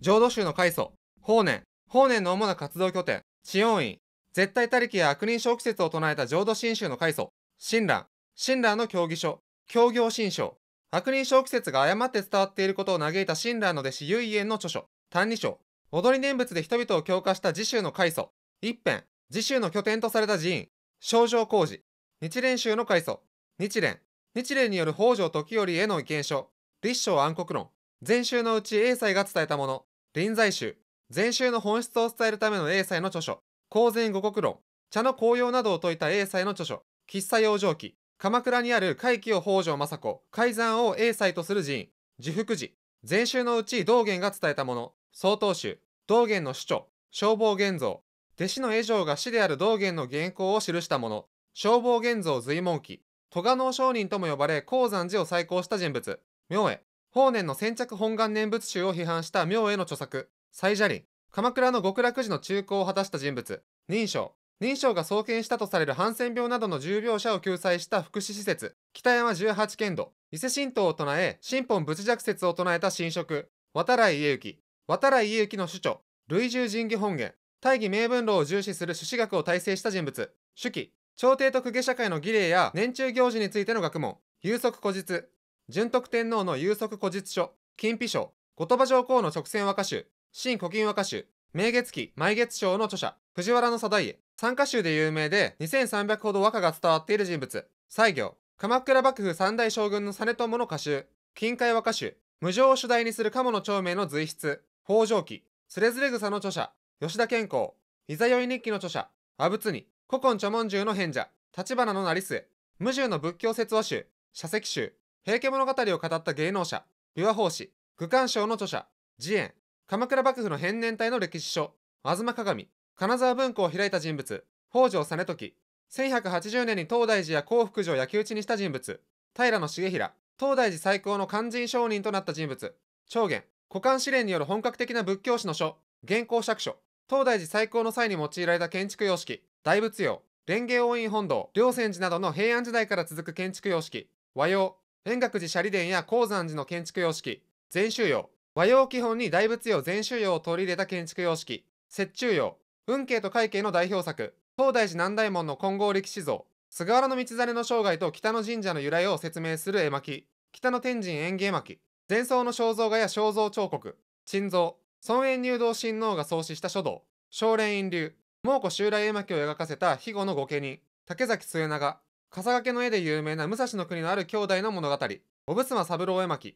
浄土宗の開祖、法然、法然の主な活動拠点、知恩院、絶対他力や悪人小季節を唱えた浄土真宗の開祖、親鸞、親鸞の教義書、教行新書、悪人小季節が誤って伝わっていることを嘆いた親鸞の弟子唯円の著書、単二章、踊り念仏で人々を強化した自宗の開祖、一辺、自宗の拠点とされた寺院、症状工事、日蓮宗の開祖、日蓮、日蓮による北条時頼への意見書、立正暗黒論、禅宗のうち英才が伝えたもの、臨済宗禅宗の本質を伝えるための英才の著書公然五国論茶の紅葉などを説いた英才の著書喫茶養生記鎌倉にある海紀を北条政子改ざんを英才とする寺院自福寺禅宗のうち道元が伝えたもの曹洞宗道元の主張消防現像弟子の江城が師である道元の原稿を記したもの消防現像随文記戸賀能商人とも呼ばれ鉱山寺を再興した人物明恵法然の先着本願念仏集を批判した妙への著作、最砂林、鎌倉の極楽寺の中高を果たした人物、認証、認証が創建したとされるハンセン病などの重病者を救済した福祉施設、北山十八剣道、伊勢神道を唱え、新本仏弱説を唱えた神職、渡来家行、渡来家行の主張、類従神義本源、大義名分論を重視する朱子学を体制した人物、手記、朝廷と公家社会の儀礼や年中行事についての学問、有足古実、順徳天皇の有足古実書、金秘書、後鳥羽上皇の直線和歌集、新古今和歌集、明月記、毎月賞の著者、藤原の定家、三歌集で有名で2300ほど和歌が伝わっている人物、西行、鎌倉幕府三大将軍の実朝の歌集、近海和歌集、無常を主題にする鴨の長命の随筆、北条記、すれずれ草の著者、吉田健康、いざよい日記の著者、阿仏に、古今著文獣の変者、立花の成末、無獣の仏教説話集、社石集、平家物語を語った芸能者、琵琶法師、愚官賞の著者、慈円、鎌倉幕府の変年隊の歴史書、吾妻鏡、金沢文庫を開いた人物、北条実時、1180年に東大寺や興福寺を焼き討ちにした人物、平重衡、東大寺最高の勧進商人となった人物、長元、古漢試練による本格的な仏教史の書、現行釈書、東大寺最高の際に用いられた建築様式、大仏様、蓮華応印本堂、両泉寺などの平安時代から続く建築様式、和様、円覚寺斜里殿や鉱山寺の建築様式、禅宗用、和洋基本に大仏用禅宗用を取り入れた建築様式、雪中用、運慶と会慶の代表作、東大寺南大門の金剛力士像、菅原道真の生涯と北の神社の由来を説明する絵巻、北の天神園芸巻、前奏の肖像画や肖像彫刻、珍蔵、孫円入道親王が創始した書道、少蓮院流、蒙古襲来絵巻を描かせた肥後の御家人、竹崎末永、笠掛けの絵で有名な武蔵の国のある兄弟の物語、小渕す三郎絵巻。